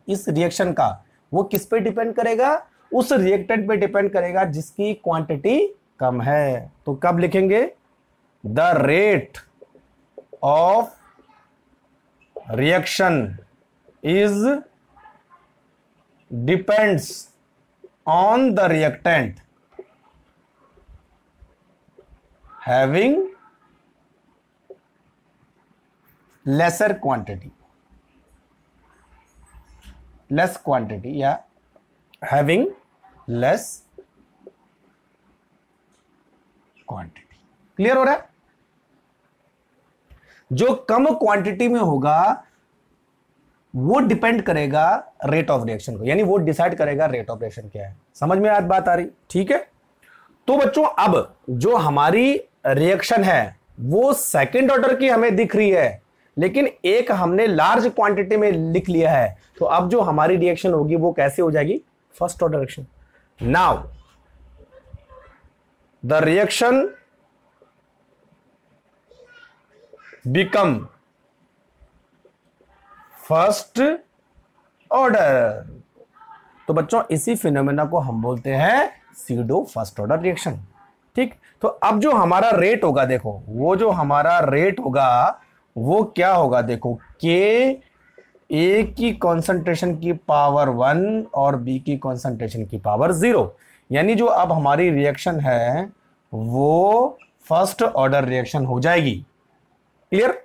इस रिएक्शन का वो किस पे डिपेंड करेगा उस रिएक्टेंट पे डिपेंड करेगा जिसकी क्वांटिटी कम है तो कब लिखेंगे the rate of reaction is depends on the reactant having lesser quantity less quantity yeah having less quantity clear हो रहा है जो कम क्वांटिटी में होगा वो डिपेंड करेगा रेट ऑफ रिएक्शन को यानी वो डिसाइड करेगा रेट ऑफ रिएक्शन क्या है समझ में आज बात आ रही ठीक है तो बच्चों अब जो हमारी रिएक्शन है वो सेकेंड ऑर्डर की हमें दिख रही है लेकिन एक हमने लार्ज क्वांटिटी में लिख लिया है तो अब जो हमारी रिएक्शन होगी वो कैसे हो जाएगी first order reaction now the reaction become first order तो बच्चों इसी फिनोमेना को हम बोलते हैं सीडो फर्स्ट ऑर्डर रिएक्शन ठीक तो अब जो हमारा रेट होगा देखो वो जो हमारा रेट होगा वो क्या होगा देखो के ए की कॉन्सेंट्रेशन की पावर वन और बी की कॉन्सेंट्रेशन की पावर जीरो यानी जो अब हमारी रिएक्शन है वो फर्स्ट ऑर्डर रिएक्शन हो जाएगी क्लियर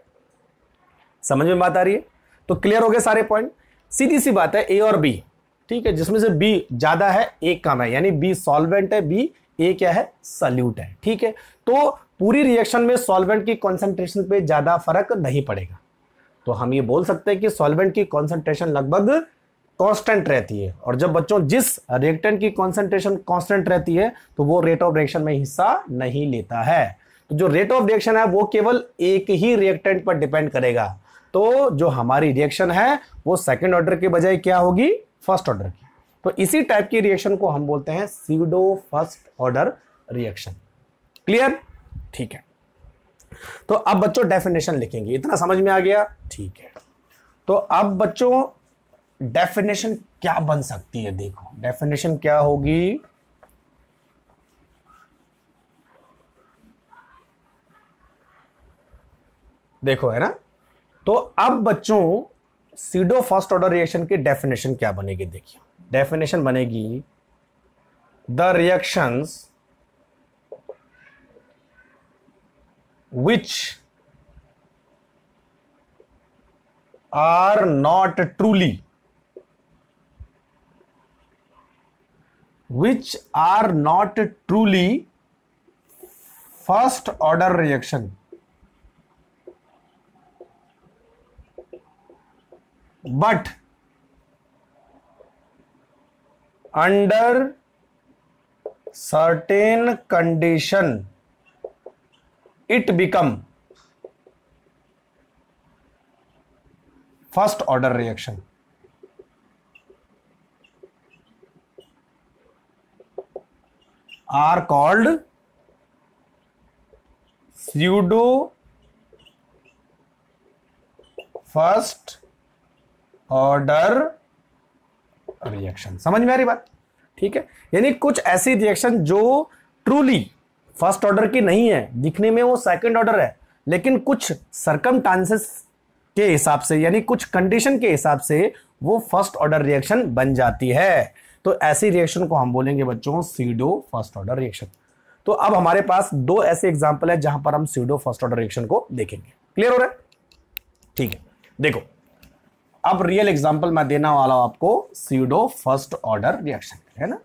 समझ में बात आ रही है तो क्लियर हो गए सारे पॉइंट सीधी सी बात है ए और बी ठीक है जिसमें से बी ज्यादा है ए कम है यानी बी सॉल्वेंट है बी ए क्या है सल्यूट है ठीक है तो पूरी रिएक्शन में सॉल्वेंट की कॉन्सेंट्रेशन पे ज़्यादा फर्क नहीं पड़ेगा तो हम ये बोल सकते हैं कि सॉल्वेंट की कॉन्सेंट्रेशन लगभग कांस्टेंट रहती है और जब बच्चों जिस रिएक्टेंट की कॉन्सेंट्रेशन कांस्टेंट रहती है तो वो रेट ऑफ रिएक्शन में हिस्सा नहीं लेता है तो जो रेट ऑफ रिएक्शन है वो केवल एक ही रिएक्टेंट पर डिपेंड करेगा तो जो हमारी रिएक्शन है वो सेकेंड ऑर्डर के बजाय क्या होगी फर्स्ट ऑर्डर की तो इसी टाइप की रिएक्शन को हम बोलते हैं pseudo first order reaction clear ठीक है तो अब बच्चों डेफिनेशन लिखेंगे इतना समझ में आ गया ठीक है तो अब बच्चों डेफिनेशन क्या बन सकती है देखो डेफिनेशन क्या होगी देखो है ना तो अब बच्चों सीडो फर्स्ट ऑर्डर रिएक्शन की डेफिनेशन क्या बनेगी देखिए डेफिनेशन बनेगी the reactions which are not truly which are not truly first order reaction but under certain condition it become first order reaction are called pseudo first order reaction समझ में आ रही बात ठीक है यानी कुछ ऐसी रिएक्शन जो ट्रूली फर्स्ट ऑर्डर की नहीं है दिखने में वो सेकंड ऑर्डर है लेकिन कुछ सरकम के हिसाब से यानी कुछ कंडीशन के हिसाब से वो फर्स्ट ऑर्डर रिएक्शन बन जाती है तो ऐसी रिएक्शन को हम बोलेंगे बच्चों सीडो फर्स्ट ऑर्डर रिएक्शन तो अब हमारे पास दो ऐसे एग्जाम्पल है जहां पर हम सीडो फर्स्ट ऑर्डर रिएक्शन को देखेंगे क्लियर हो रहा है ठीक है देखो अब रियल एग्जाम्पल मैं देना वाला हूं आपको सीडो फर्स्ट ऑर्डर रिएक्शन है ना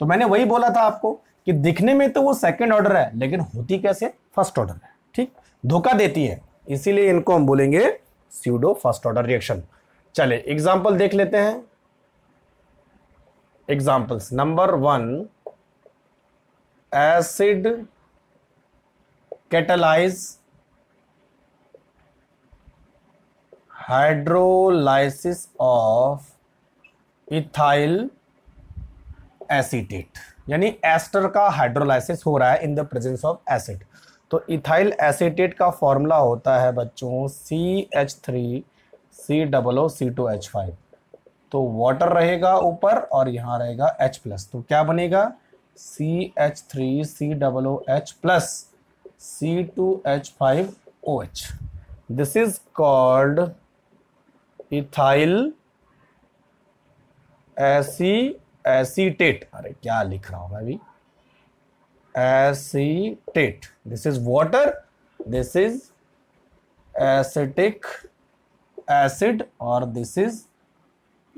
तो मैंने वही बोला था आपको कि दिखने में तो वो सेकेंड ऑर्डर है लेकिन होती कैसे फर्स्ट ऑर्डर है ठीक धोखा देती है इसीलिए इनको हम बोलेंगे सीडो फर्स्ट ऑर्डर रिएक्शन चले एग्जाम्पल देख लेते हैं examples number one acid catalyse hydrolysis of ethyl acetate यानी एस्टर का हाइड्रोलाइसिस हो रहा है in the presence of acid तो इथाइल एसिटेट का फॉर्मूला होता है बच्चों C H three C double O C two H five तो वाटर रहेगा ऊपर और यहाँ रहेगा एच प्लस तो क्या बनेगा C H three C double O H plus C two H five O H this is called ethyl एसी एसीटेट अरे क्या लिख रहा हूं मैं अभी acetate this is water this is acetic acid और दिस इज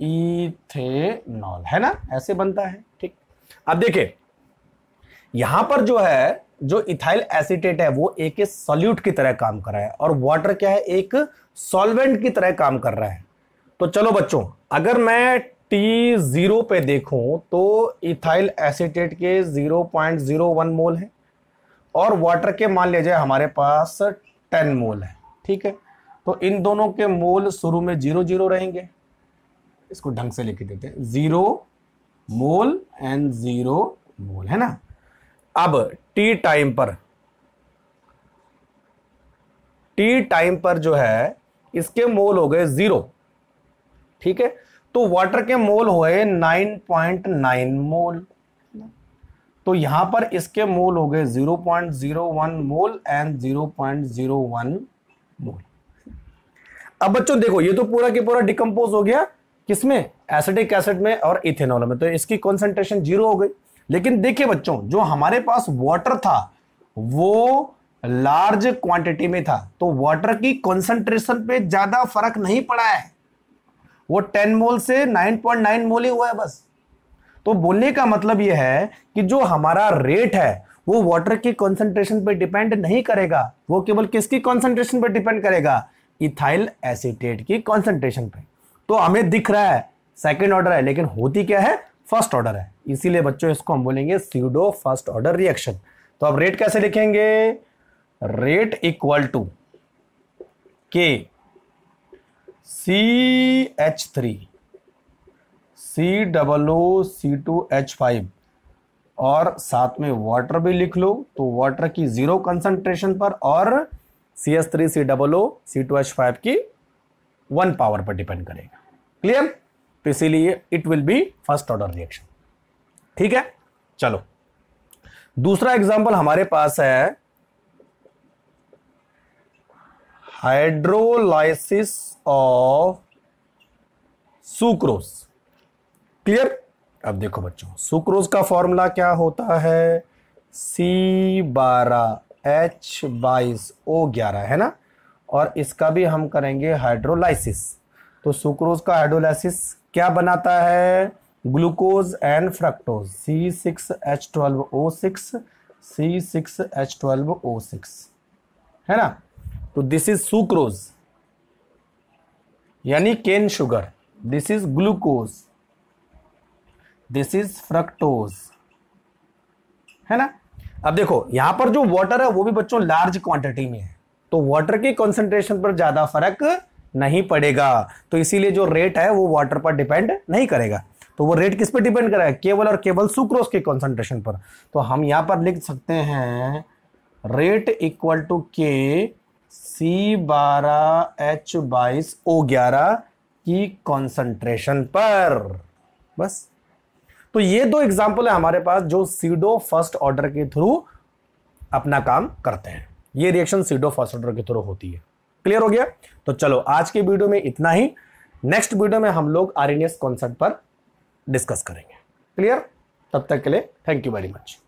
इथेनॉल है ना ऐसे बनता है ठीक अब देखिए यहां पर जो है जो इथाइल एसिटेट है वो एक सॉल्यूट की तरह काम कर रहा है और वाटर क्या है एक सॉल्वेंट की तरह काम कर रहा है तो चलो बच्चों अगर मैं टी ज़ीरो पे देखूं तो इथाइल एसीटेट के 0.01 मोल है और वाटर के मान लिया जाए हमारे पास 10 मोल है ठीक है तो इन दोनों के मोल शुरू में जीरो जीरो रहेंगे इसको ढंग से लिख देते हैं zero mole and zero mole है ना अब टी टाइम पर टी टाइम पर जो है इसके मोल हो गए ज़ीरो ठीक है तो वाटर के मोल हुए 9.9 मोल तो यहां पर इसके मोल हो गए 0.01 मोल एंड 0.01 मोल अब बच्चों देखो ये तो पूरा के पूरा डिकम्पोज हो गया किसमें एसिडिक एसिड में और इथेनॉल में तो इसकी कॉन्सेंट्रेशन जीरो हो गई लेकिन देखिए बच्चों जो हमारे पास वाटर था वो लार्ज क्वांटिटी में था तो वाटर की कॉन्सेंट्रेशन पे ज्यादा फर्क नहीं पड़ा है वो 10 मोल से 9.9 मोल ही हुआ है बस तो बोलने का मतलब यह है कि जो हमारा रेट है वो वाटर की कॉन्सेंट्रेशन पर डिपेंड नहीं करेगा वो केवल किसकी कॉन्सेंट्रेशन पर डिपेंड करेगा इथाइल एसिटेट की कॉन्सेंट्रेशन पर तो हमें दिख रहा है सेकेंड ऑर्डर है लेकिन होती क्या है फर्स्ट ऑर्डर है इसीलिए बच्चों इसको हम बोलेंगे सीडो फर्स्ट ऑर्डर रिएक्शन तो अब रेट कैसे लिखेंगे rate equal to K C H three C double O C two H five और साथ में वाटर भी लिख लो तो वाटर की जीरो कंसंट्रेशन पर और C H three C double O C two H five की वन पावर पर डिपेंड करेगा क्लियर तो इसीलिए it will be first order reaction ठीक है चलो दूसरा एग्जाम्पल हमारे पास है हाइड्रोलाइसिस ऑफ सुक्रोज क्लियर अब देखो बच्चों सुक्रोज का फॉर्मूला क्या होता है सी बारह एच बाईस ओ ग्यारह है ना और इसका भी हम करेंगे हाइड्रोलाइसिस तो सुक्रोज का हाइड्रोलाइसिस क्या बनाता है glucose and fructose C six H twelve O six C six H twelve O six है ना तो दिस इज सुक्रोज यानी cane sugar this is glucose this is fructose है ना अब देखो यहां पर जो वाटर है वो भी बच्चों लार्ज क्वांटिटी में है तो वाटर की कंसंट्रेशन पर ज्यादा फर्क नहीं पड़ेगा तो इसीलिए जो रेट है वो वाटर पर डिपेंड नहीं करेगा तो वो रेट किस पर डिपेंड करेगा केवल और केवल सुक्रोज के कंसंट्रेशन पर तो हम यहां पर लिख सकते हैं रेट इक्वल टू के सी बारह एच बाईस ओ ग्यारह की कॉन्सेंट्रेशन पर बस तो ये दो एग्जाम्पल है हमारे पास जो सीडो फर्स्ट ऑर्डर के थ्रू अपना काम करते हैं ये रिएक्शन सीडो फर्स्ट ऑर्डर के थ्रू होती है क्लियर हो गया तो चलो आज के वीडियो में इतना ही नेक्स्ट वीडियो में हम लोग आर कॉन्सेप्ट पर डिस्कस करेंगे क्लियर तब तक के लिए थैंक यू वेरी मच